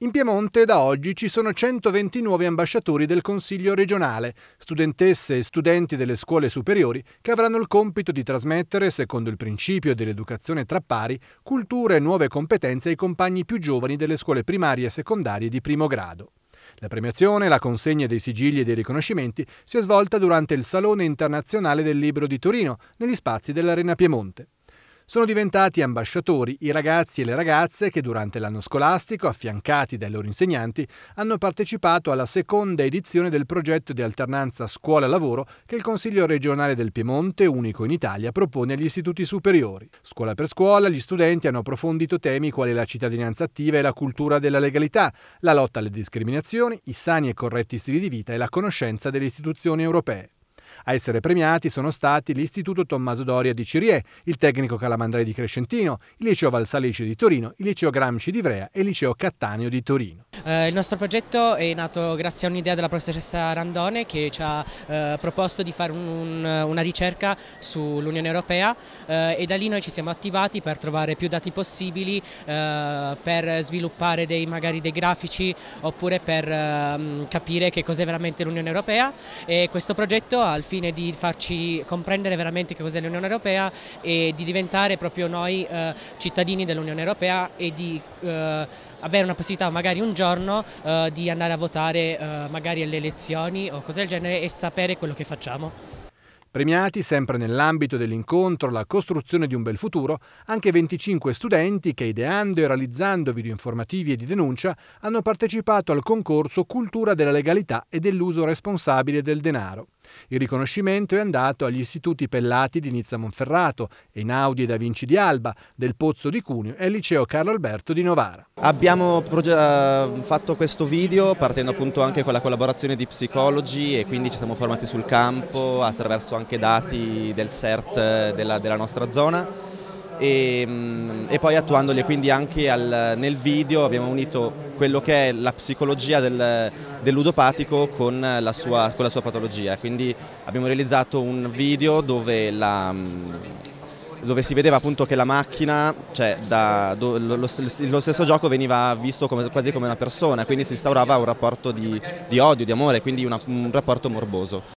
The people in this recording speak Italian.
In Piemonte da oggi ci sono 120 nuovi ambasciatori del Consiglio regionale, studentesse e studenti delle scuole superiori che avranno il compito di trasmettere, secondo il principio dell'educazione tra pari, cultura e nuove competenze ai compagni più giovani delle scuole primarie e secondarie di primo grado. La premiazione, la consegna dei sigilli e dei riconoscimenti si è svolta durante il Salone internazionale del libro di Torino, negli spazi dell'Arena Piemonte. Sono diventati ambasciatori i ragazzi e le ragazze che durante l'anno scolastico, affiancati dai loro insegnanti, hanno partecipato alla seconda edizione del progetto di alternanza scuola-lavoro che il Consiglio regionale del Piemonte, unico in Italia, propone agli istituti superiori. Scuola per scuola, gli studenti hanno approfondito temi quali la cittadinanza attiva e la cultura della legalità, la lotta alle discriminazioni, i sani e corretti stili di vita e la conoscenza delle istituzioni europee. A essere premiati sono stati l'Istituto Tommaso Doria di Cirie, il Tecnico Calamandrei di Crescentino, il Liceo Valsalice di Torino, il Liceo Gramsci di Ivrea e il Liceo Cattaneo di Torino. Eh, il nostro progetto è nato grazie a un'idea della professoressa Randone che ci ha eh, proposto di fare un, un, una ricerca sull'Unione Europea eh, e da lì noi ci siamo attivati per trovare più dati possibili eh, per sviluppare dei, magari dei grafici oppure per ehm, capire che cos'è veramente l'Unione Europea e questo progetto ha il fine di farci comprendere veramente che cos'è l'Unione Europea e di diventare proprio noi eh, cittadini dell'Unione Europea e di eh, avere una possibilità magari un giorno eh, di andare a votare eh, magari alle elezioni o cose del genere e sapere quello che facciamo. Premiati sempre nell'ambito dell'incontro La costruzione di un bel futuro, anche 25 studenti che ideando e realizzando video informativi e di denuncia hanno partecipato al concorso Cultura della legalità e dell'uso responsabile del denaro. Il riconoscimento è andato agli istituti Pellati di Nizza Monferrato, Einaudi e Da Vinci di Alba, del Pozzo di Cuneo e al liceo Carlo Alberto di Novara. Abbiamo eh, fatto questo video partendo appunto anche con la collaborazione di psicologi e quindi ci siamo formati sul campo attraverso anche dati del CERT della, della nostra zona e, mm, e poi attuandoli quindi anche al, nel video abbiamo unito quello che è la psicologia del, del ludopatico con la, sua, con la, sua, patologia. Quindi abbiamo realizzato un video dove, la, mm, dove si vedeva appunto che la macchina, cioè da, do, lo, lo, stesso gioco veniva visto come, quasi come una persona, quindi si instaurava un rapporto di, di odio, di amore, quindi una, un rapporto morboso.